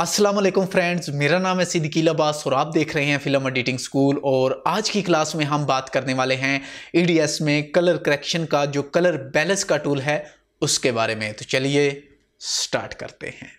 Aslam friends मेरा नाम है सिद्दीकील अब्बास और आप देख रहे हैं फिल्म एडिटिंग स्कूल और आज की क्लास में हम बात करने वाले हैं ई e में कलर करेक्शन का जो कलर बैलेंस का टूल है उसके बारे में तो चलिए स्टार्ट करते हैं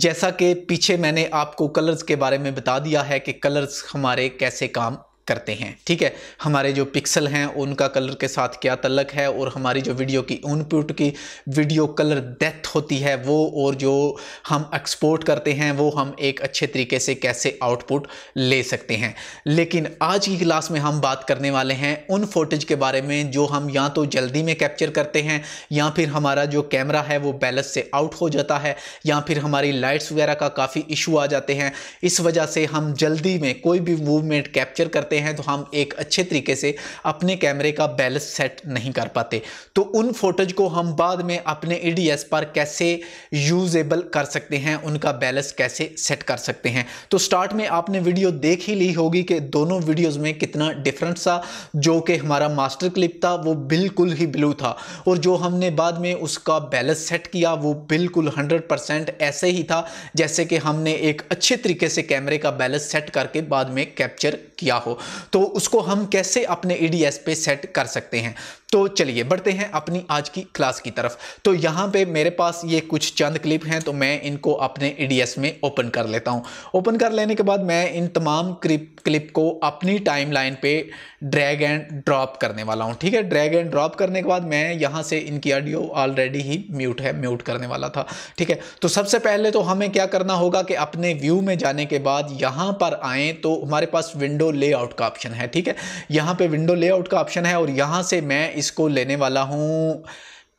जैसा कि पीछे मैंने आपको कलर्स के बारे में बता दिया है कि कलर्स हमारे कैसे काम करते हैं ठीक है हमारे जो पिक्सल हैं उनका कलर के साथ क्या तलक है और हमारी जो वीडियो की इनपुट की वीडियो कलर डेथ होती है वो और जो हम एक्सपोर्ट करते हैं वो हम एक अच्छे तरीके से कैसे आउटपुट ले सकते हैं लेकिन आज की क्लास में हम बात करने वाले हैं उन फोटेज के बारे में जो हम या तो जल्दी में कैप्चर करते हैं या फिर हमारा जो कैमरा है वो बैलेंस से आउट हो जाता है या फिर हमारी लाइट्स वगैरह का काफ़ी इशू आ जाते हैं इस वजह से हम जल्दी में कोई भी मूवमेंट कैप्चर करते हैं हैं तो हम एक अच्छे तरीके से अपने कैमरे का बैलेंस सेट नहीं कर पाते तो उन फोटोज को हम बाद में अपने ई पर कैसे यूजेबल कर सकते हैं उनका बैलेंस कैसे सेट कर सकते हैं तो स्टार्ट में आपने वीडियो देख ही ली होगी कि दोनों वीडियोज में कितना डिफरेंस था जो कि हमारा मास्टर क्लिप था वो बिल्कुल ही ब्लू था और जो हमने बाद में उसका बैलेंस सेट किया वो बिल्कुल 100% ऐसे ही था जैसे कि हमने एक अच्छे तरीके से कैमरे का बैलेंस सेट करके बाद में कैप्चर किया हो तो उसको हम कैसे अपने ई e पे सेट कर सकते हैं तो चलिए बढ़ते हैं अपनी आज की क्लास की तरफ तो यहाँ पे मेरे पास ये कुछ चंद क्लिप हैं तो मैं इनको अपने ई में ओपन कर लेता हूँ ओपन कर लेने के बाद मैं इन तमाम क्लिप क्लिप को अपनी टाइमलाइन पे ड्रैग एंड ड्रॉप करने वाला हूँ ठीक है ड्रैग एंड ड्रॉप करने के बाद मैं यहाँ से इनकी ऑडियो ऑलरेडी ही म्यूट है म्यूट करने वाला था ठीक है तो सबसे पहले तो हमें क्या करना होगा कि अपने व्यू में जाने के बाद यहाँ पर आएँ तो हमारे पास विंडो लेआउट का ऑप्शन है ठीक है यहाँ पर विंडो लेआउट का ऑप्शन है और यहाँ से मैं इसको लेने वाला हूँ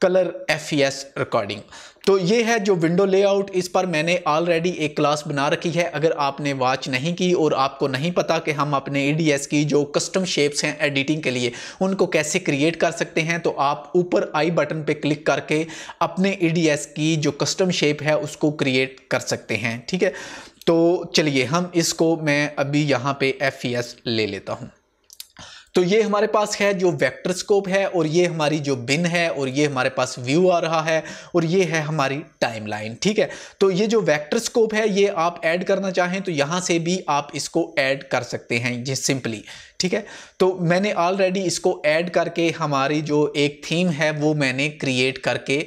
कलर एफ रिकॉर्डिंग e तो ये है जो विंडो लेआउट इस पर मैंने ऑलरेडी एक क्लास बना रखी है अगर आपने वॉच नहीं की और आपको नहीं पता कि हम अपने ई की जो कस्टम शेप्स हैं एडिटिंग के लिए उनको कैसे क्रिएट कर सकते हैं तो आप ऊपर आई बटन पे क्लिक करके अपने ई की जो कस्टम शेप है उसको क्रिएट कर सकते हैं ठीक है तो चलिए हम इसको मैं अभी यहाँ पे एफ e ले लेता हूँ तो ये हमारे पास है जो वेक्टर स्कोप है और ये हमारी जो बिन है और ये हमारे पास व्यू आ रहा है और ये है हमारी टाइमलाइन ठीक है तो ये जो वेक्टर स्कोप है ये आप ऐड करना चाहें तो यहाँ से भी आप इसको ऐड कर सकते हैं ये सिंपली ठीक है तो मैंने ऑलरेडी इसको ऐड करके हमारी जो एक थीम है वो मैंने क्रिएट करके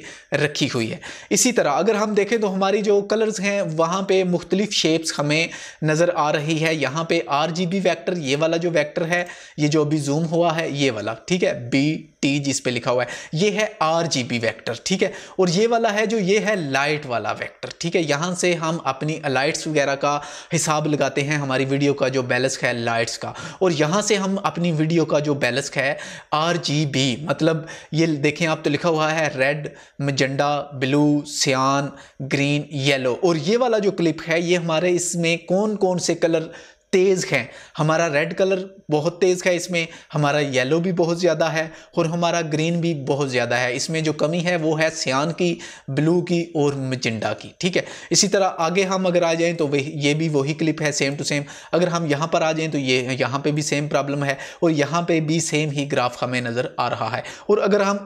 रखी हुई है इसी तरह अगर हम देखें तो हमारी जो कलर्स हैं वहाँ पे मुख्तलिफ़ शेप्स हमें नज़र आ रही है यहाँ पे आर जी बी वैक्टर ये वाला जो वैक्टर है ये जो अभी जूम हुआ है ये वाला ठीक है बी टी जिस पे लिखा हुआ है ये है आर जी बी वैक्टर ठीक है और ये वाला है जो ये है लाइट वाला वैक्टर ठीक है यहाँ से हम अपनी लाइट्स वगैरह का हिसाब लगाते हैं हमारी वीडियो का जो बैलेंस है लाइट्स का और यहाँ से हम अपनी वीडियो का जो बैलेंस है आर जी बी मतलब ये देखें आप तो लिखा हुआ है red magenta blue cyan green yellow और ये वाला जो क्लिप है ये हमारे इसमें कौन कौन से कलर तेज़ है हमारा रेड कलर बहुत तेज़ है इसमें हमारा येलो भी बहुत ज़्यादा है और हमारा ग्रीन भी बहुत ज़्यादा है इसमें जो कमी है वो है सियान की ब्लू की और मजिंडा की ठीक है इसी तरह आगे हम अगर आ जाएँ तो वही ये भी वही क्लिप है सेम टू सेम अगर हम यहाँ पर आ जाएँ तो ये यहाँ पर भी सेम प्रॉब्लम है और यहाँ पर भी सेम ही ग्राफ हमें नज़र आ रहा है और अगर हम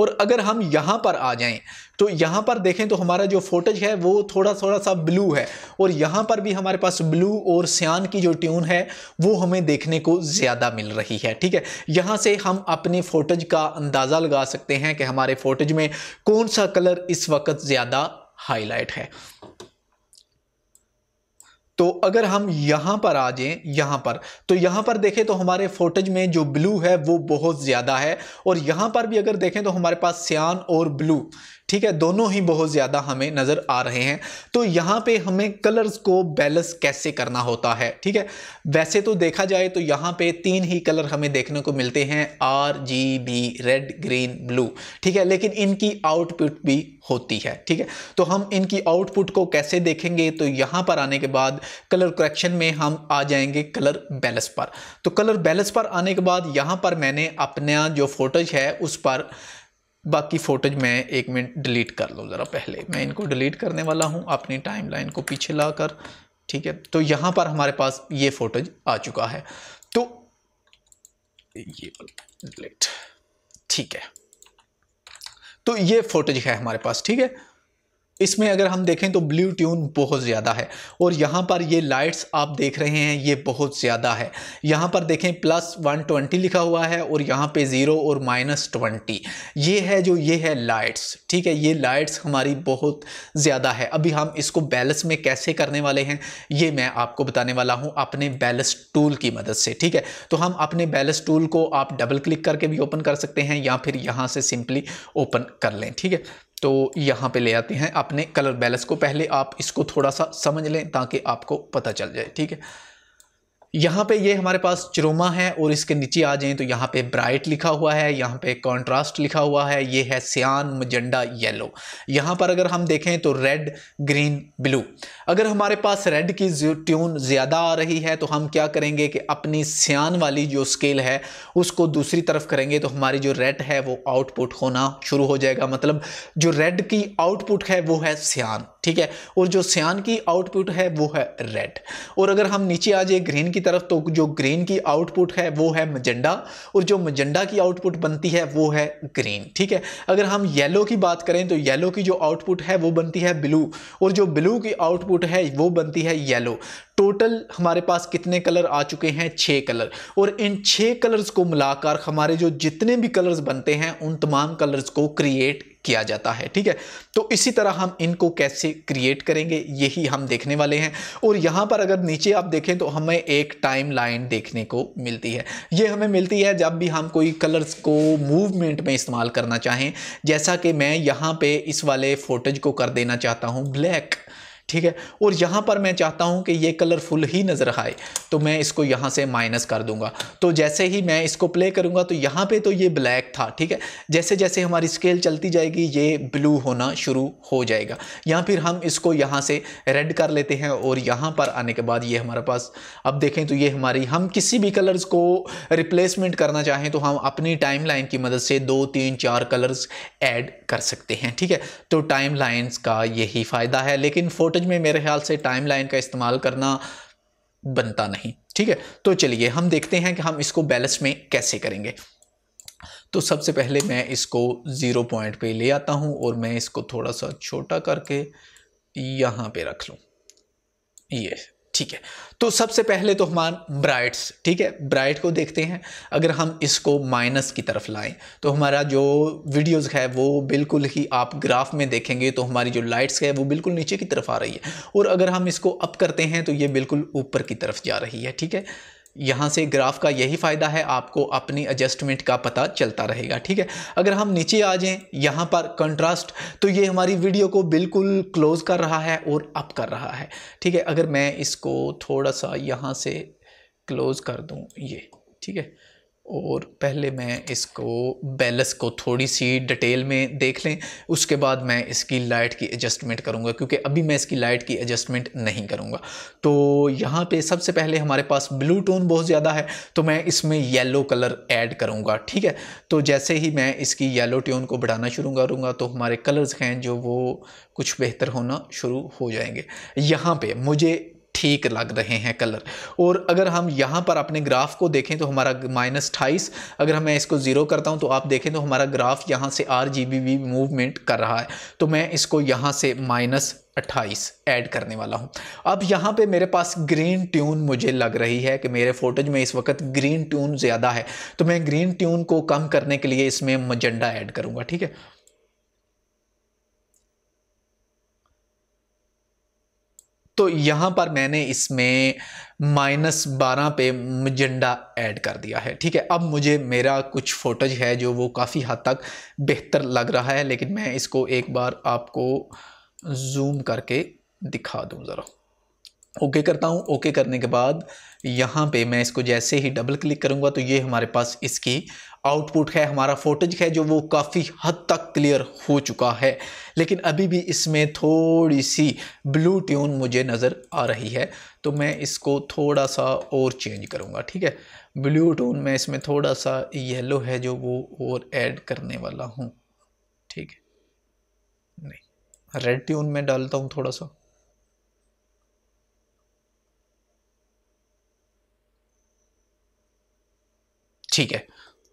और अगर हम यहाँ पर आ जाएं तो यहाँ पर देखें तो हमारा जो फोटेज है वो थोड़ा थोड़ा सा ब्लू है और यहाँ पर भी हमारे पास ब्लू और सियान की जो ट्यून है वो हमें देखने को ज़्यादा मिल रही है ठीक है यहाँ से हम अपने फोटेज का अंदाज़ा लगा सकते हैं कि हमारे फोटेज में कौन सा कलर इस वक्त ज़्यादा हाईलाइट है तो अगर हम यहाँ पर आ जाएं यहाँ पर तो यहाँ पर देखें तो हमारे फोटेज में जो ब्लू है वो बहुत ज़्यादा है और यहाँ पर भी अगर देखें तो हमारे पास सियान और ब्लू ठीक है दोनों ही बहुत ज़्यादा हमें नज़र आ रहे हैं तो यहाँ पे हमें कलर्स को बैलेंस कैसे करना होता है ठीक है वैसे तो देखा जाए तो यहाँ पे तीन ही कलर हमें देखने को मिलते हैं R G B red green blue ठीक है लेकिन इनकी आउटपुट भी होती है ठीक है तो हम इनकी आउटपुट को कैसे देखेंगे तो यहाँ पर आने के बाद कलर करेक्शन में हम आ जाएंगे कलर बैलेंस पर तो कलर बैलेंस पर आने के बाद यहाँ पर मैंने अपना जो फोटोज है उस पर बाकी फ़ोटोज मैं एक मिनट डिलीट कर लूँ ज़रा पहले मैं इनको डिलीट करने वाला हूँ अपनी टाइमलाइन को पीछे ला कर ठीक है तो यहाँ पर हमारे पास ये फ़ोटोज आ चुका है तो ये डिलीट ठीक है तो ये फोटोज है हमारे पास ठीक है इसमें अगर हम देखें तो ब्लू ट्यून बहुत ज़्यादा है और यहाँ पर ये लाइट्स आप देख रहे हैं ये बहुत ज़्यादा है यहाँ पर देखें प्लस वन ट्वेंटी लिखा हुआ है और यहाँ पे ज़ीरो और माइनस ट्वेंटी ये है जो ये है लाइट्स ठीक है ये लाइट्स हमारी बहुत ज़्यादा है अभी हम इसको बैलेंस में कैसे करने वाले हैं ये मैं आपको बताने वाला हूँ अपने बैलेंस टूल की मदद से ठीक है तो हम अपने बैलेंस टूल को आप डबल क्लिक करके भी ओपन कर सकते हैं या फिर यहाँ से सिंपली ओपन कर लें ठीक है तो यहाँ पे ले आते हैं अपने कलर बैलेंस को पहले आप इसको थोड़ा सा समझ लें ताकि आपको पता चल जाए ठीक है यहाँ पे ये हमारे पास चरोमा है और इसके नीचे आ जाएँ तो यहाँ पे ब्राइट लिखा हुआ है यहाँ पे कॉन्ट्रास्ट लिखा हुआ है ये है सियान मजंडा येलो यहाँ पर अगर हम देखें तो रेड ग्रीन ब्लू अगर हमारे पास रेड की ट्यून ज़्यादा आ रही है तो हम क्या करेंगे कि अपनी सियान वाली जो स्केल है उसको दूसरी तरफ करेंगे तो हमारी जो रेड है वो आउटपुट होना शुरू हो जाएगा मतलब जो रेड की आउटपुट है वो है सियान ठीक है और जो सियान की आउटपुट है वो है रेड और अगर हम नीचे आ जाए ग्रीन की तरफ तो जो ग्रीन की आउटपुट है वो है मजेंडा और जो मजेंडा की आउटपुट बनती है वो है ग्रीन ठीक है अगर हम येलो की बात करें तो येलो की जो आउटपुट है वो बनती है ब्लू और जो ब्लू की आउटपुट है वो बनती है येलो टोटल हमारे पास कितने कलर आ चुके हैं छः कलर और इन छः कलर्स को मिलाकर हमारे जो जितने भी कलर्स बनते हैं उन तमाम कलर्स को क्रिएट किया जाता है ठीक है तो इसी तरह हम इनको कैसे क्रिएट करेंगे यही हम देखने वाले हैं और यहाँ पर अगर नीचे आप देखें तो हमें एक टाइम लाइन देखने को मिलती है ये हमें मिलती है जब भी हम कोई कलर्स को मूवमेंट में इस्तेमाल करना चाहें जैसा कि मैं यहाँ पे इस वाले फोटेज को कर देना चाहता हूँ ब्लैक ठीक है और यहाँ पर मैं चाहता हूँ कि ये कलरफुल ही नज़र आए तो मैं इसको यहाँ से माइनस कर दूँगा तो जैसे ही मैं इसको प्ले करूँगा तो यहाँ पे तो ये ब्लैक था ठीक है जैसे जैसे हमारी स्केल चलती जाएगी ये ब्लू होना शुरू हो जाएगा या फिर हम इसको यहाँ से रेड कर लेते हैं और यहाँ पर आने के बाद ये हमारे पास अब देखें तो ये हमारी हम किसी भी कलर्स को रिप्लेसमेंट करना चाहें तो हम अपनी टाइम लाइन की मदद से दो तीन चार कलर्स ऐड कर सकते हैं ठीक है तो टाइम लाइन्स का यही फ़ायदा है लेकिन फोटो फुटेज में मेरे ख्याल से टाइम लाइन का इस्तेमाल करना बनता नहीं ठीक है तो चलिए हम देखते हैं कि हम इसको बैलेंस में कैसे करेंगे तो सबसे पहले मैं इसको ज़ीरो पॉइंट पे ले आता हूँ और मैं इसको थोड़ा सा छोटा करके यहाँ पे रख लूँ ये ठीक है तो सबसे पहले तो हमारे ब्राइट्स ठीक है ब्राइट को देखते हैं अगर हम इसको माइनस की तरफ लाएं तो हमारा जो वीडियोस है वो बिल्कुल ही आप ग्राफ में देखेंगे तो हमारी जो लाइट्स है वो बिल्कुल नीचे की तरफ आ रही है और अगर हम इसको अप करते हैं तो ये बिल्कुल ऊपर की तरफ जा रही है ठीक है यहाँ से ग्राफ का यही फ़ायदा है आपको अपनी एडजस्टमेंट का पता चलता रहेगा ठीक है अगर हम नीचे आ जाएं यहाँ पर कंट्रास्ट तो ये हमारी वीडियो को बिल्कुल क्लोज कर रहा है और अप कर रहा है ठीक है अगर मैं इसको थोड़ा सा यहाँ से क्लोज कर दूँ ये ठीक है और पहले मैं इसको बैलस को थोड़ी सी डिटेल में देख लें उसके बाद मैं इसकी लाइट की एडजस्टमेंट करूँगा क्योंकि अभी मैं इसकी लाइट की एडजस्टमेंट नहीं करूँगा तो यहाँ पे सबसे पहले हमारे पास ब्लू टोन बहुत ज़्यादा है तो मैं इसमें येलो कलर ऐड करूँगा ठीक है तो जैसे ही मैं इसकी येलो ट्यून को बढ़ाना शुरू करूँगा तो हमारे कलर्स हैं जो वो कुछ बेहतर होना शुरू हो जाएंगे यहाँ पर मुझे ठीक लग रहे हैं कलर और अगर हम यहाँ पर अपने ग्राफ को देखें तो हमारा माइनस अट्ठाईस अगर मैं इसको ज़ीरो करता हूँ तो आप देखें तो हमारा ग्राफ यहाँ से आर जी मूवमेंट कर रहा है तो मैं इसको यहाँ से माइनस 28 ऐड करने वाला हूँ अब यहाँ पे मेरे पास ग्रीन ट्यून मुझे लग रही है कि मेरे फोटोज में इस वक्त ग्रीन ट्यून ज़्यादा है तो मैं ग्रीन ट्यून को कम करने के लिए इसमें मजेंडा ऐड करूँगा ठीक है तो यहाँ पर मैंने इसमें माइनस बारह पे मजेंडा ऐड कर दिया है ठीक है अब मुझे मेरा कुछ फोटोज है जो वो काफ़ी हद तक बेहतर लग रहा है लेकिन मैं इसको एक बार आपको जूम करके दिखा दूँ ज़रा ओके करता हूँ ओके करने के बाद यहाँ पे मैं इसको जैसे ही डबल क्लिक करूँगा तो ये हमारे पास इसकी आउटपुट है हमारा फोटेज है जो वो काफ़ी हद तक क्लियर हो चुका है लेकिन अभी भी इसमें थोड़ी सी ब्लू ट्यून मुझे नज़र आ रही है तो मैं इसको थोड़ा सा और चेंज करूँगा ठीक है ब्लू ट्यून में इसमें थोड़ा सा येलो है जो वो और ऐड करने वाला हूँ ठीक है नहीं रेड ट्यून में डालता हूँ थोड़ा सा ठीक है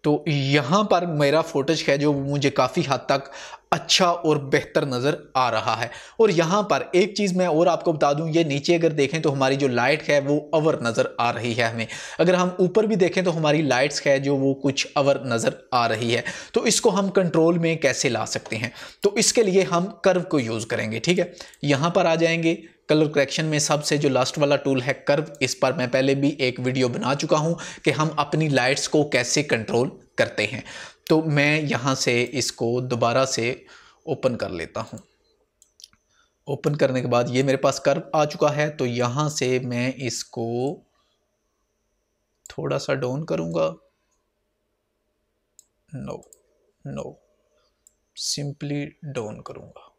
तो यहाँ पर मेरा फोटेज है जो मुझे काफ़ी हद तक अच्छा और बेहतर नज़र आ रहा है और यहाँ पर एक चीज़ मैं और आपको बता दूँ ये नीचे अगर देखें तो हमारी जो लाइट है वो अवर नज़र आ रही है हमें अगर हम ऊपर भी देखें तो हमारी लाइट्स है जो वो कुछ अवर नज़र आ रही है तो इसको हम कंट्रोल में कैसे ला सकते हैं तो इसके लिए हम कर्व को यूज़ करेंगे ठीक है यहाँ पर आ जाएंगे कलर करेक्शन में सबसे जो लास्ट वाला टूल है कर्व इस पर मैं पहले भी एक वीडियो बना चुका हूँ कि हम अपनी लाइट्स को कैसे कंट्रोल करते हैं तो मैं यहाँ से इसको दोबारा से ओपन कर लेता हूँ ओपन करने के बाद ये मेरे पास कर्व आ चुका है तो यहाँ से मैं इसको थोड़ा सा डाउन करूँगा नो नो सिंपली डाउन करूँगा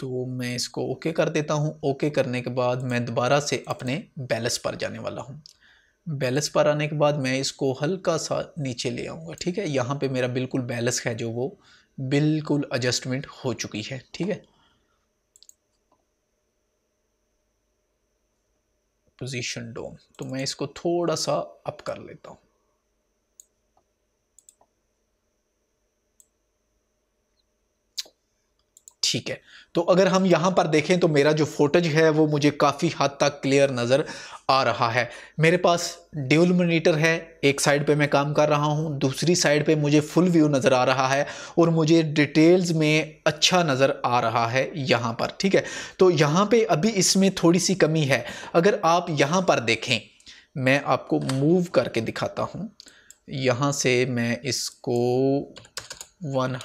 तो मैं इसको ओके कर देता हूँ ओके करने के बाद मैं दोबारा से अपने बैलेंस पर जाने वाला हूँ बैलेंस पर आने के बाद मैं इसको हल्का सा नीचे ले आऊँगा ठीक है यहाँ पे मेरा बिल्कुल बैलेंस है जो वो बिल्कुल एडजस्टमेंट हो चुकी है ठीक है पोजीशन डोम तो मैं इसको थोड़ा सा अप कर लेता हूँ ठीक है तो अगर हम यहाँ पर देखें तो मेरा जो फोटेज है वो मुझे काफ़ी हद तक क्लियर नज़र आ रहा है मेरे पास ड्यूल मोनीटर है एक साइड पे मैं काम कर रहा हूँ दूसरी साइड पे मुझे फुल व्यू नज़र आ रहा है और मुझे डिटेल्स में अच्छा नज़र आ रहा है यहाँ पर ठीक है तो यहाँ पे अभी इसमें थोड़ी सी कमी है अगर आप यहाँ पर देखें मैं आपको मूव करके दिखाता हूँ यहाँ से मैं इसको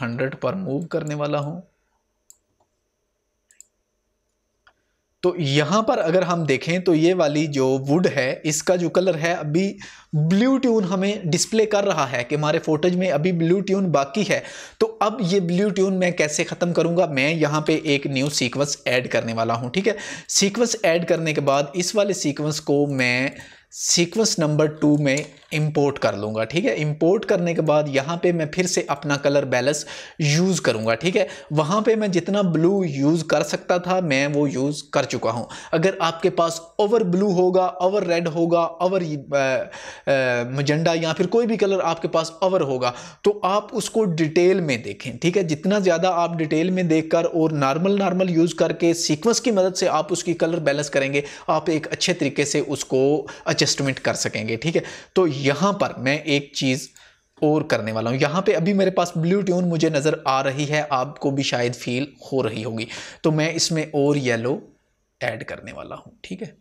हंड्रेड पर मूव करने वाला हूँ तो यहाँ पर अगर हम देखें तो ये वाली जो वुड है इसका जो कलर है अभी ब्लू ट्यून हमें डिस्प्ले कर रहा है कि हमारे फोटेज में अभी ब्लू ट्यून बाकी है तो अब ये ब्लू ट्यून मैं कैसे ख़त्म करूँगा मैं यहाँ पे एक न्यू सीक्वेंस ऐड करने वाला हूँ ठीक है सीक्वेंस ऐड करने के बाद इस वाले सीक्वेंस को मैं सीक्वेंस नंबर टू में इंपोर्ट कर लूँगा ठीक है इंपोर्ट करने के बाद यहाँ पे मैं फिर से अपना कलर बैलेंस यूज़ करूँगा ठीक है वहाँ पे मैं जितना ब्लू यूज़ कर सकता था मैं वो यूज़ कर चुका हूँ अगर आपके पास ओवर ब्लू होगा ओवर रेड होगा ओवर मजंडा या फिर कोई भी कलर आपके पास ओवर होगा तो आप उसको डिटेल में देखें ठीक है जितना ज़्यादा आप डिटेल में देख कर और नॉर्मल नॉर्मल यूज़ करके सीक्वेंस की मदद से आप उसकी कलर बैलेंस करेंगे आप एक अच्छे तरीके से उसको एडजस्टमेंट कर सकेंगे ठीक है तो यहाँ पर मैं एक चीज़ और करने वाला हूँ यहाँ पे अभी मेरे पास ब्लू ट्यून मुझे नज़र आ रही है आपको भी शायद फील हो रही होगी तो मैं इसमें और येलो ऐड करने वाला हूँ ठीक है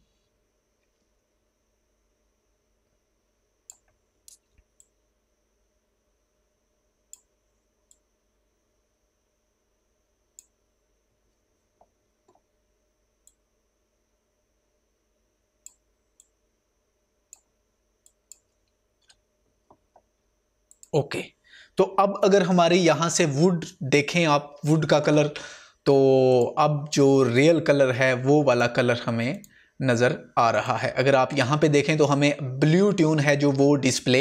ओके तो अब अगर हमारे यहाँ से वुड देखें आप वुड का कलर तो अब जो रियल कलर है वो वाला कलर हमें नज़र आ रहा है अगर आप यहाँ पे देखें तो हमें ब्लू ट्यून है जो वो डिस्प्ले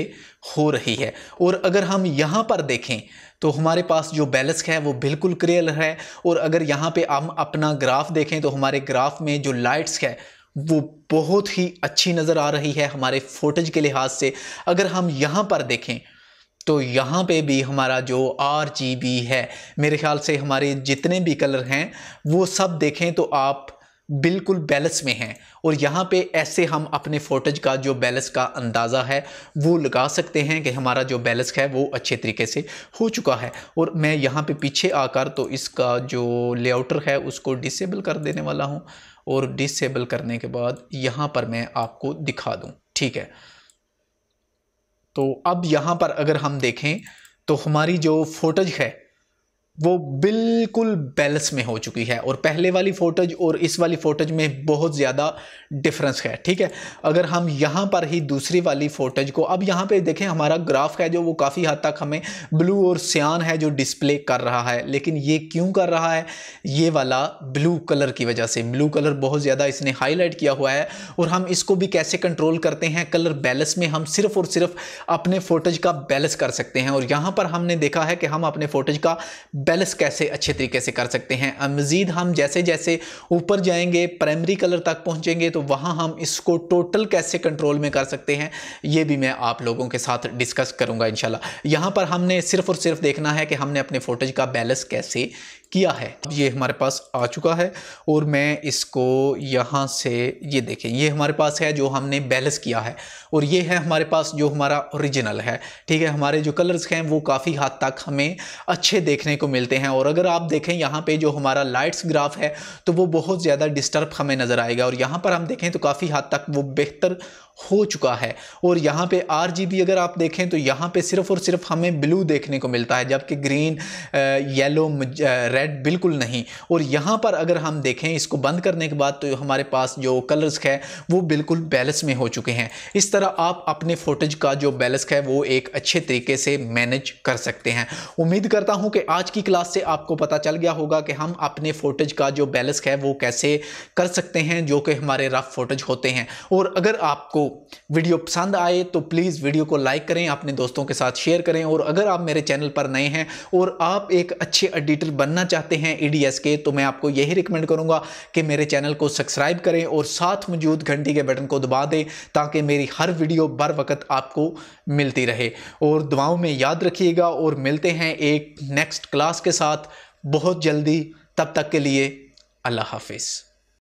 हो रही है और अगर हम यहाँ पर देखें तो हमारे पास जो बैलेंस है वो बिल्कुल क्लियर है और अगर यहाँ पे हम अपना ग्राफ देखें तो हमारे ग्राफ में जो लाइट्स है वो बहुत ही अच्छी नज़र आ रही है हमारे फोटेज के लिहाज से अगर हम यहाँ पर देखें तो यहाँ पे भी हमारा जो आर जी बी है मेरे ख्याल से हमारे जितने भी कलर हैं वो सब देखें तो आप बिल्कुल बैलेंस में हैं और यहाँ पे ऐसे हम अपने फोटेज का जो बैलेंस का अंदाज़ा है वो लगा सकते हैं कि हमारा जो बैलेंस है वो अच्छे तरीके से हो चुका है और मैं यहाँ पे पीछे आकर तो इसका जो लेआउटर है उसको डिसेबल कर देने वाला हूँ और डिसेबल करने के बाद यहाँ पर मैं आपको दिखा दूँ ठीक है तो अब यहाँ पर अगर हम देखें तो हमारी जो फोटज है वो बिल्कुल बैलेंस में हो चुकी है और पहले वाली फोटज और इस वाली फोटज में बहुत ज़्यादा डिफरेंस है ठीक है अगर हम यहाँ पर ही दूसरी वाली फोटज को अब यहाँ पे देखें हमारा ग्राफ है जो वो काफ़ी हद तक हमें ब्लू और सियान है जो डिस्प्ले कर रहा है लेकिन ये क्यों कर रहा है ये वाला ब्लू कलर की वजह से ब्लू कलर बहुत ज़्यादा इसने हाईलाइट किया हुआ है और हम इसको भी कैसे कंट्रोल करते हैं कलर बैलेंस में हम सिर्फ और सिर्फ अपने फोटज का बैलेंस कर सकते हैं और यहाँ पर हमने देखा है कि हम अपने फोटज का बैलेंस कैसे अच्छे तरीके से कर सकते हैं मज़ीद हम जैसे जैसे ऊपर जाएंगे प्राइमरी कलर तक पहुँचेंगे तो वहाँ हम इसको टोटल कैसे कंट्रोल में कर सकते हैं ये भी मैं आप लोगों के साथ डिस्कस करूँगा इन यहाँ पर हमने सिर्फ और सिर्फ देखना है कि हमने अपने फोटोज का बैलेंस कैसे किया है ये हमारे पास आ चुका है और मैं इसको यहाँ से ये देखें ये हमारे पास है जो हमने बैलेंस किया है और ये है हमारे पास जो हमारा ओरिजिनल है ठीक है हमारे जो कलर्स हैं वो काफ़ी हद तक हमें अच्छे देखने को मिलते हैं और अगर आप देखें यहाँ पे जो हमारा लाइट्स ग्राफ है तो वो बहुत ज़्यादा डिस्टर्ब हमें नज़र आएगा और यहाँ पर हम देखें तो काफ़ी हद तक वो बेहतर हो चुका है और यहाँ पे आर अगर आप देखें तो यहाँ पे सिर्फ और सिर्फ हमें ब्लू देखने को मिलता है जबकि ग्रीन येलो रेड बिल्कुल नहीं और यहाँ पर अगर हम देखें इसको बंद करने के बाद तो हमारे पास जो कलर्स है वो बिल्कुल बैलेंस में हो चुके हैं इस तरह आप अपने फोटेज का जो बैलेंस है वो एक अच्छे तरीके से मैनेज कर सकते हैं उम्मीद करता हूँ कि आज की क्लास से आपको पता चल गया होगा कि हम अपने फोटेज का जो बैलेंस है वो कैसे कर सकते हैं जो कि हमारे रफ फोटेज होते हैं और अगर आपको वीडियो पसंद आए तो प्लीज़ वीडियो को लाइक करें अपने दोस्तों के साथ शेयर करें और अगर आप मेरे चैनल पर नए हैं और आप एक अच्छे एडिटर बनना चाहते हैं ई e के तो मैं आपको यही रिकमेंड करूँगा कि मेरे चैनल को सब्सक्राइब करें और साथ मौजूद घंटी के बटन को दबा दें ताकि मेरी हर वीडियो बर वक्त आपको मिलती रहे और दुआओं में याद रखिएगा और मिलते हैं एक नेक्स्ट क्लास के साथ बहुत जल्दी तब तक के लिए अल्लाह हाफिज़